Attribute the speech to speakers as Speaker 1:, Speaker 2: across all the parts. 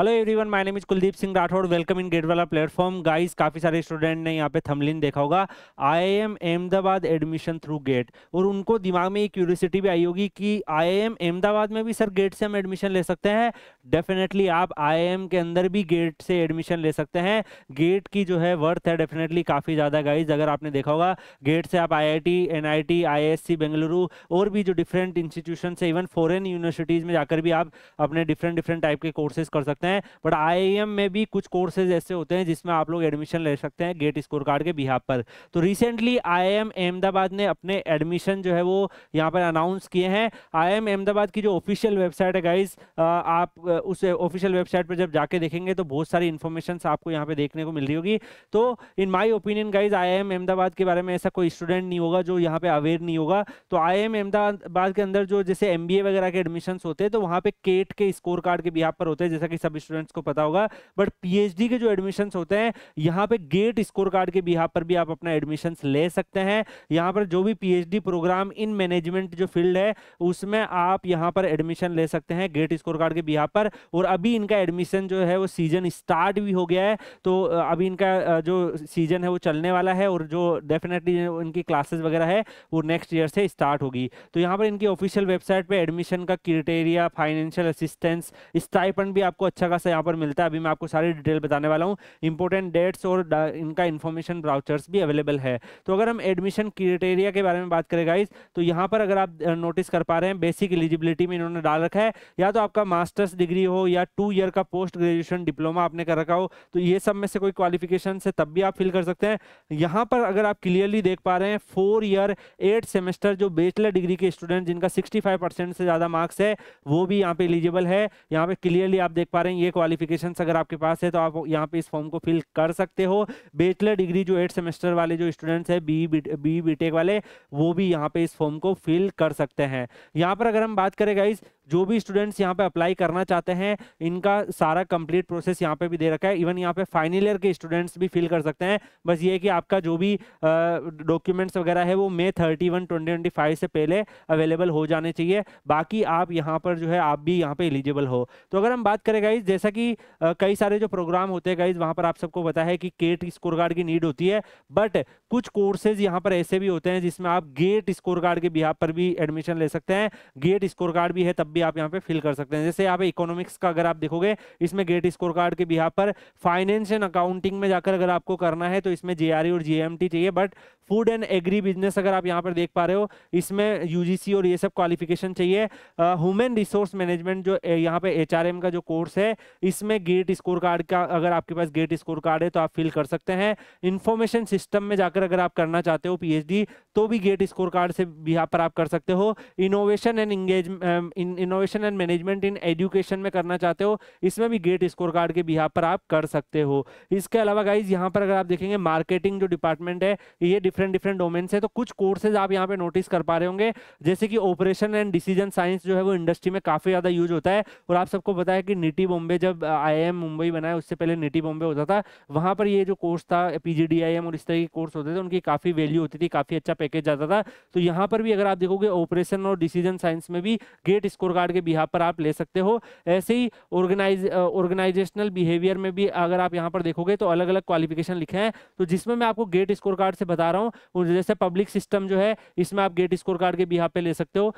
Speaker 1: hello everyone my name is Kuldeep Singh Rathore welcome in GATE वाला platform guys काफ़ी सारे student ने यहाँ पे थमलिन देखा होगा IIM Ahmedabad admission through GATE और उनको दिमाग में ये क्यूरियोसिटी भी आई होगी कि आईआईएम अहमदाबाद में भी सर गेट से हम एडमिशन ले सकते हैं डेफिनेटली आप आई के अंदर भी गेट से एडमिशन ले सकते हैं गेट की जो है वर्थ है डेफिनेटली काफ़ी ज़्यादा गाइज अगर आपने देखा होगा गेट से आप आई आई टी बेंगलुरु और भी जो डिफरेंट इंस्टीट्यूशन से इवन फॉरन यूनिवर्सिटीज़ में जाकर भी आप अपने डिफरेंट डिफरेंट टाइप के कोर्सेज कर सकते हैं हैं बट आई में भी कुछ कोर्सेज ऐसे होते हैं जिसमें आप लोग एडमिशन ले सकते हैं गेट स्कोर कार्ड के बिहार पर तो रिसेंटली आई अहमदाबाद ने अपने एडमिशन जो है वो यहाँ पर अनाउंस किए हैं आई अहमदाबाद की जो ऑफिशियल वेबसाइट है गाइज आप उस ऑफिशियल वेबसाइट पर जब जाके देखेंगे तो बहुत सारी इन्फॉर्मेशन आपको यहाँ पर देखने को मिल रही होगी तो in my opinion guys I Ahmedabad के बारे में ऐसा कोई स्टूडेंट नहीं होगा जो यहाँ पर अवेयर नहीं होगा तो आई अहमदाबाद के अंदर जो जैसे एम वगैरह के एडमिशन होते हैं तो वहाँ पर केट के स्कोर कार्ड के बिहार पर होते हैं जैसा कि सब स्टूडेंट्स को पता होगा बट पीएचडी के जो एडमिशंस होते हैं यहाँ पे गेट स्कोर कार्ड के बिहार पर भी आप अपना एडमिशंस ले सकते हैं यहाँ पर जो भी पीएचडी प्रोग्राम इन मैनेजमेंट जो फील्ड है उसमें आप यहाँ पर एडमिशन ले सकते हैं गेट स्कोर कार्ड के बिहार पर और अभी इनका एडमिशन जो है वो सीजन स्टार्ट भी हो गया है तो अभी इनका जो सीजन है वो चलने वाला है और जो डेफिनेटली इनकी क्लासेस वगैरह है वो नेक्स्ट ईयर से स्टार्ट होगी तो यहाँ पर इनकी ऑफिशियल वेबसाइट पर एडमिशन का क्रिटेरिया फाइनेंशियल असिस्टेंस स्टाइपन भी आपको अच्छा अच्छा खासा यहाँ पर मिलता है अभी मैं आपको सारी डिटेल बताने वाला हूँ इंपॉर्टेंट डेट्स और इनका इन्फॉर्मेशन ब्राउचर्स भी अवेलेबल है तो अगर हम एडमिशन क्रिटेरिया के बारे में बात करें गाइज तो यहाँ पर अगर आप नोटिस कर पा रहे हैं बेसिक एलिजिबिलिटी में इन्होंने डाल रखा है या तो आपका मास्टर्स डिग्री हो या टू ईयर का पोस्ट ग्रेजुएशन डिप्लोमा आपने कर रखा हो तो ये सब में से कोई क्वालिफिकेशन से तब भी आप फिल कर सकते हैं यहाँ पर अगर आप क्लियरली देख पा रहे हैं फोर ईयर एट सेमेस्टर जो बेचलर डिग्री के स्टूडेंट जिनका सिक्सटी से ज़्यादा मार्क्स है वो भी यहाँ पे एलिजिबल है यहाँ पे क्लियरली आप देख पा रहे हैं हैं ये क्वालिफिकेशन अगर आपके पास है तो आप यहाँ पे इस फॉर्म को फिल कर सकते हो बैचलर डिग्री जो एट सेमेस्टर वाले जो स्टूडेंट्स हैं बी बी बी वाले वो भी यहाँ पे इस फॉर्म को फिल कर सकते हैं यहाँ पर अगर हम बात करें गाइज जो भी स्टूडेंट्स यहाँ पे अप्लाई करना चाहते हैं इनका सारा कंप्लीट प्रोसेस यहाँ पे भी दे रखा है इवन यहाँ पे फाइनल ईयर के स्टूडेंट्स भी फिल कर सकते हैं बस ये कि आपका जो भी डॉक्यूमेंट्स वगैरह है वो मे थर्टी वन से पहले अवेलेबल हो जाने चाहिए बाकी आप यहाँ पर जो है आप भी यहाँ पर एलिजिबल हो तो अगर हम बात करें गाइज जैसा कि कई सारे जो प्रोग्राम होते हैं गाइज वहाँ पर आप सबको पता है कि केट स्कोर कार्ड की नीड होती है बट कुछ कोर्सेज यहाँ पर ऐसे भी होते हैं जिसमें आप गेट स्कोर कार्ड के बिहार पर भी एडमिशन ले सकते हैं गेट स्कोर कार्ड भी है तब भी भी आप यहाँ पे फिल कर सकते हैं जैसे यहाँ पे इकोनॉमिक्स का अगर आप देखोगे इसमें ग्रेट स्कोर कार्ड के बिहार पर फाइनेंस एंड अकाउंटिंग में जाकर अगर आपको करना है तो इसमें जे e और जीएमटी चाहिए but food and agri business अगर आप यहाँ पर देख पा रहे हो इसमें यूजीसी और ये सब क्वालिफिकेशन चाहिए ह्यूमन रिसोर्स मैनेजमेंट जो यहाँ पे एच का जो कोर्स है इसमें गेट स्कोर कार्ड का अगर आपके पास गेट स्कोर कार्ड है तो आप फिल कर सकते हैं इन्फॉर्मेशन सिस्टम में जाकर अगर आप करना चाहते हो पी तो भी गेट स्कोर कार्ड से यहाँ पर आप कर सकते हो innovation and engage innovation and management in education में करना चाहते हो इसमें भी गेट स्कोर कार्ड के बिहार पर आप कर सकते हो इसके अलावा गाइज यहाँ पर अगर आप देखेंगे मार्केटिंग जो डिपार्टमेंट है ये डिफरेंट डिफरेंट डोमेन से तो कुछ कोर्सेज आप यहाँ पे नोटिस कर पा रहे होंगे जैसे कि ऑपरेशन एंड डिसीजन साइंस जो है वो इंडस्ट्री में काफ़ी ज़्यादा यूज होता है और आप सबको पता है कि निटी बॉम्बे जब आई मुंबई बनाए उससे पहले निटी बॉम्बे होता था वहाँ पर ये जो कोर्स था पी और इस तरह के कोर्स होते थे उनकी काफ़ी वैल्यू होती थी काफ़ी अच्छा पैकेज जाता था तो यहाँ पर भी अगर आप देखोगे ऑपरेशन और डिसीजन साइंस में भी गेट स्कोर कार्ड के बिहार पर आप ले सकते हो ऐसे ही ऑर्गेनाइज ऑर्गेनाइजेशनल बिहेवियर में भी अगर आप यहाँ पर देखोगे तो अलग अलग क्वालिफिकेशन लिखे हैं तो जिसमें मैं आपको गेट स्कोर कार्ड से बता रहा हूँ हो जैसे पब्लिक सिस्टम जो है इसमें आप गेट स्कोर कार्ड के भी यहाँ पे ले सकते हो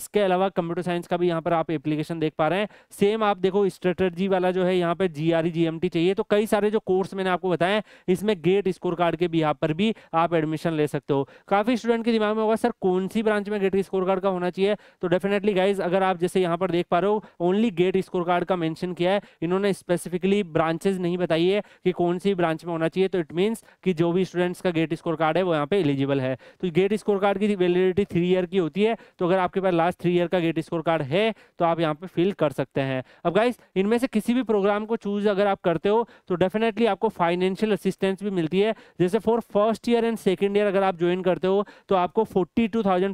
Speaker 1: इसके अलावा कंप्यूटर साइंस का भी यहाँ पर आप एप्लीकेशन देख पा रहे हैं सेम आप देखो स्ट्रेटर्जी वाला जो है यहाँ पर जी आर चाहिए तो कई सारे जो कोर्स मैंने आपको बताए इसमें गेट स्कोर कार्ड के भी यहाँ पर भी आप एडमिशन ले सकते हो काफी स्टूडेंट के दिमाग में होगा सर कौन सी ब्रांच में गेट स्कोर कार्ड का होना चाहिए तो डेफिनेटली गाइज अगर आप जैसे यहाँ पर देख पा रहे हो ओनली गेट स्कोर कार्ड का मेंशन किया है इन्होंने स्पेसिफिकली ब्रांचेज नहीं बताई है कि कौन सी ब्रांच में होना चाहिए तो इट मीन्स कि जो भी स्टूडेंट्स का गेट स्कोर कार्ड है है वो यहाँ पे एलिजिबल है तो गेट स्कोर कार्ड की वैलिडिटी थ्री ईयर की होती है तो अगर आपके पास लास्ट थ्री ईयर का गेट स्कोर कार्ड है तो आप यहाँ पे फिल कर सकते हैं अब गाइज इनमें से किसी भी प्रोग्राम को चूज अगर आप करते हो तो डेफिनेटली आपको फाइनेंशियल असिस्टेंस भी मिलती है जैसे for first year and second year अगर आप ज्वाइन करते हो तो आपको फोर्टी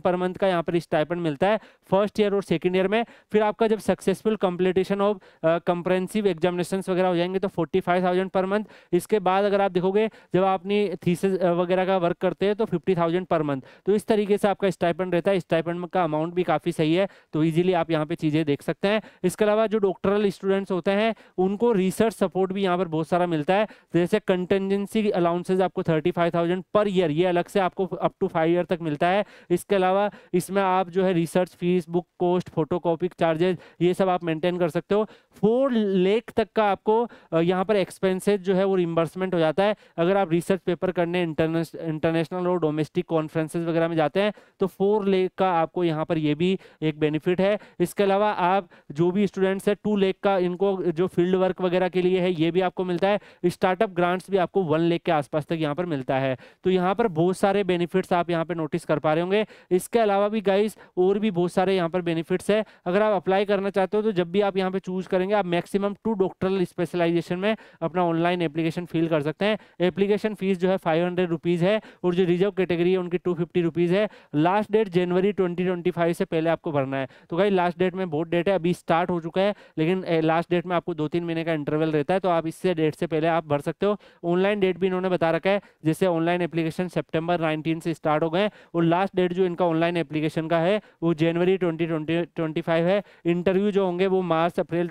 Speaker 1: पर मंथ का यहाँ पर स्टाइपेंड मिलता है फर्स्ट ईयर और सेकेंड ईयर में फिर आपका जब successful completion of comprehensive examination वगैरह हो जाएंगे तो फोर्टी पर मंथ इसके बाद अगर आप देखोगे जब आपने थीसेस uh, वगैरह का वर्क करते हैं तो फिफ्टी थाउजेंड पर मंथ तो इस तरीके से आपका स्टाइपेंड रहता है स्टाइपेंड का अमाउंट भी काफ़ी सही है तो ईजिली आप यहाँ पे चीज़ें देख सकते हैं इसके अलावा जो डॉक्टरल स्टूडेंट्स होते हैं उनको रिसर्च सपोर्ट भी यहाँ पर बहुत सारा मिलता है जैसे कंटेंजेंसी अलाउंसेज आपको thirty five thousand per year ये अलग से आपको अप टू फाइव ईयर तक मिलता है इसके अलावा इसमें आप जो है research fees book cost photo charges ये सब आप मेंटेन कर सकते हो फोर लेख तक का आपको यहाँ पर एक्सपेंसेज जो है वो रिम्बर्समेंट हो जाता है अगर आप रिसर्च पेपर करने इंटरनेशनल और डोमेस्टिक कॉन्फ्रेंसेज वगैरह में जाते हैं तो फोर लेख का आपको यहाँ पर ये भी एक बेनिफिट है इसके अलावा आप जो भी स्टूडेंट्स हैं टू लेख का इनको जो फील्ड वर्क वगैरह के लिए है ये भी आपको मिलता है स्टार्टअप ग्रांट्स भी आपको वन लेख के आसपास तक यहाँ पर मिलता है तो यहाँ पर बहुत सारे बेनिफिट्स आप यहाँ पर नोटिस कर पा रहे होंगे इसके अलावा भी गाइज और भी बहुत सारे यहाँ पर बेनिफिट्स है अगर आप अप्लाई करना चाहते हो तो जब भी आप यहाँ पर चूज करेंगे करेंगे आप मैक्सिमम टू डॉक्टरल स्पेशलाइजेशन में अपना ऑनलाइन एप्लीकेशन फिल कर सकते हैं एप्लीकेशन फीस जो है फाइव हंड्रेड है और जो रिजर्व कैटेगरी है उनकी टू फिफ्टी है लास्ट डेट जनवरी ट्वेंटी से पहले आपको भरना है तो भाई लास्ट डेट में बहुत डेट है अभी स्टार्ट हो चुका है लेकिन लास्ट डेट में आपको दो तीन महीने का इंटरवल रहता है तो आप इससे डेट से पहले आप भर सकते हो ऑनलाइन डेट भी इन्होंने बता रखा है जैसे ऑनलाइन एप्लीकेशन सेप्टेम्बर नाइनटीन से स्टार्ट हो गए और लास्ट डेट जो इनका ऑनलाइन एप्लीकेशन का है वो जनवरी ट्वेंटी ट्वेंटी ट्वेंटी फाइव है इंटरव्यू जो होंगे वो मार्च अप्रैल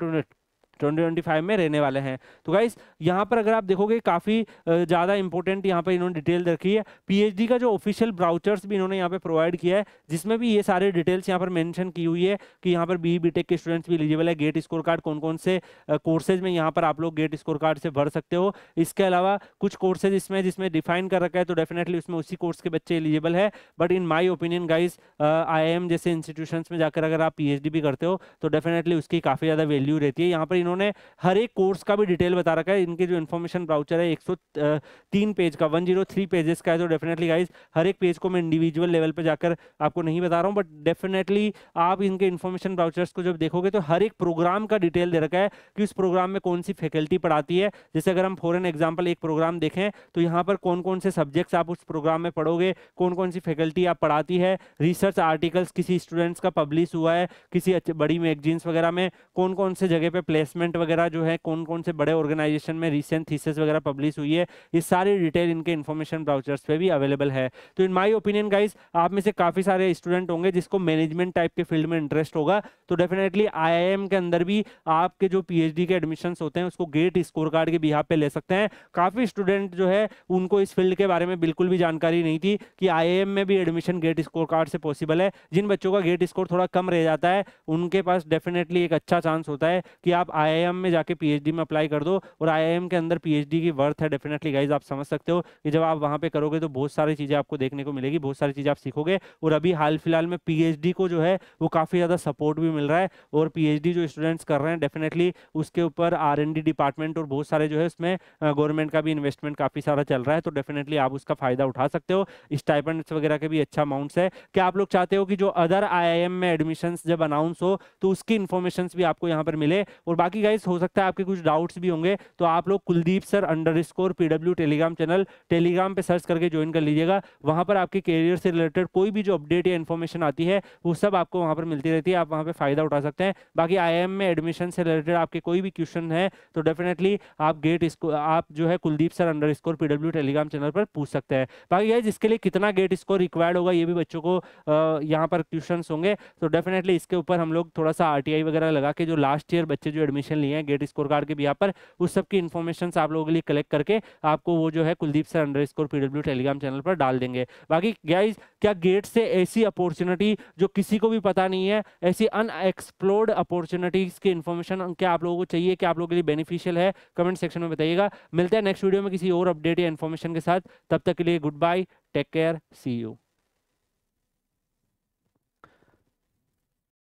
Speaker 1: 2025 में रहने वाले हैं तो गाइस यहाँ पर अगर आप देखोगे काफ़ी ज़्यादा इंपॉर्टेंट यहाँ पर इन्होंने डिटेल रखी है पीएचडी का जो ऑफिशियल ब्राउचर्स भी इन्होंने यहाँ पर प्रोवाइड किया है जिसमें भी ये सारे डिटेल्स यहाँ पर मैंशन की हुई है कि यहाँ पर बी बी के स्टूडेंट्स भी एलिजिबल है गेट स्कोर कार्ड कौन कौन से कोर्सेज में यहाँ पर आप लोग गेट स्कोर कार्ड से भर सकते हो इसके अलावा कुछ कोर्सेज इसमें जिसमें डिफाइन कर रखा है तो डेफिनेटली उसमें उसी कोर्स के बच्चे एलिजिबल है but in my opinion guys I जैसे इंस्टीट्यूशन में जाकर अगर आप पी भी करते हो तो डेफिनेटली उसकी काफ़ी ज़्यादा वैल्यू रहती है यहाँ पर इन्होंने हर एक कोर्स का भी डिटेल बता रखा है इनके जो इन्फॉर्मेशन ब्राउचर है एक तीन पेज का वन जीरो थ्री पेजेस का है तो डेफिनेटली गाइज हर एक पेज को मैं इंडिविजुअल लेवल पर जाकर आपको नहीं बता रहा हूँ बट डेफिनेटली आप इनके इन्फॉर्मेशन ब्राउचर्स को जब देखोगे तो हर एक प्रोग्राम का डिटेल दे रखा है कि उस प्रोग्राम में कौन सी फैकल्टी पढ़ाती है जैसे अगर हम फॉरन एग्जाम्पल एक प्रोग्राम देखें तो यहाँ पर कौन कौन से सब्जेक्ट्स आप उस प्रोग्राम में पढ़ोगे कौन कौन सी फैकल्टी आप पढ़ाती है रिसर्च आर्टिकल्स किसी स्टूडेंट्स का पब्लिश हुआ है किसी बड़ी मैगजीन्स वगैरह में कौन कौन से जगह पर प्लेसमेंट इन्वेस्टमेंट वगैरह जो है कौन कौन से बड़े ऑर्गेनाइजेशन में रिसेंट थीसेस वगैरह पब्लिश हुई है ये सारी डिटेल इनके इन्फॉर्मेशन ब्राउचर्स पे भी अवेलेबल है तो इन माई ओपिनियन गाइज आप में से काफ़ी सारे स्टूडेंट होंगे जिसको मैनेजमेंट टाइप के फील्ड में इंटरेस्ट होगा तो डेफिनेटली आई के अंदर भी आपके जो पी के एडमिशन होते हैं उसको गेट स्कोर कार्ड के बिहार पर ले सकते हैं काफ़ी स्टूडेंट जो है उनको इस फील्ड के बारे में बिल्कुल भी जानकारी नहीं थी कि आई में भी एडमिशन गेट स्कोर कार्ड से पॉसिबल है जिन बच्चों का गेट स्कोर थोड़ा कम रह जाता है उनके पास डेफिनेटली एक अच्छा चांस होता है कि आप आई आईआईएम में जाके पीएचडी में अप्लाई कर दो और आईआईएम के अंदर पीएचडी की वर्थ है डेफिनेटली गाइज आप समझ सकते हो कि जब आप वहाँ पे करोगे तो बहुत सारी चीज़ें आपको देखने को मिलेगी बहुत सारी चीज़ें आप सीखोगे और अभी हाल फिलहाल में पी को जो है वो काफ़ी ज़्यादा सपोर्ट भी मिल रहा है और पी जो स्टूडेंट्स कर रहे हैं डेफिनेटली उसके ऊपर आर डिपार्टमेंट और बहुत सारे जो है उसमें गवर्नमेंट का भी इन्वेस्टमेंट काफ़ी सारा चल रहा है तो डेफिनेटली आप उसका फ़ायदा उठा सकते हो स्टाइपेंट्स वगैरह के भी अच्छा अमाउंट्स है क्या आप लोग चाहते हो कि जो अदर आई में एडमिशन जब अनाउंस हो तो उसकी इन्फॉर्मेशन भी आपको यहाँ पर मिले और बाकी बाकी गाइस हो सकता है आपके कुछ डाउट्स भी होंगे तो आप लोग Kuldeep sir underscore PW Telegram channel Telegram पे सर्च करके ज्वाइन कर लीजिएगा वहाँ पर आपके कैरियर से रिलेटेड कोई भी जो अपडेट या इन्फॉर्मेशन आती है वो सब आपको वहाँ पर मिलती रहती है आप वहाँ पर फ़ायदा उठा सकते हैं बाकी आई में एडमिशन से रिलेटेड आपके कोई भी क्वेश्चन है तो डेफिनेटली आप गेट आप जो है Kuldeep sir underscore PW Telegram channel पर पूछ सकते हैं बाकी गाइज इसके लिए कितना गेट स्कोर रिक्वायर्ड होगा ये भी बच्चों को यहाँ पर क्वेश्चन होंगे तो डेफिनेटली इसके ऊपर हम लोग थोड़ा सा आर वगैरह लगा के जो लास्ट ईयर बच्चे जो एडमिशन एडमिशन लिए हैं गेट स्कोर कार्ड के भी यहाँ पर उस सब की इन्फॉर्मेशन आप लोगों के लिए कलेक्ट करके आपको वो जो है Kuldeep sir underscore PW Telegram channel पर डाल देंगे बाकी गाइज क्या गेट से ऐसी अपॉर्चुनिटी जो किसी को भी पता नहीं है ऐसी अनएक्सप्लोर्ड अपॉर्चुनिटीज की इन्फॉर्मेशन क्या आप लोगों को चाहिए क्या आप लोगों के लिए बेनिफिशियल है कमेंट सेक्शन में बताइएगा मिलते हैं नेक्स्ट वीडियो में किसी और अपडेट या इन्फॉर्मेशन के साथ तब तक के लिए goodbye take care see you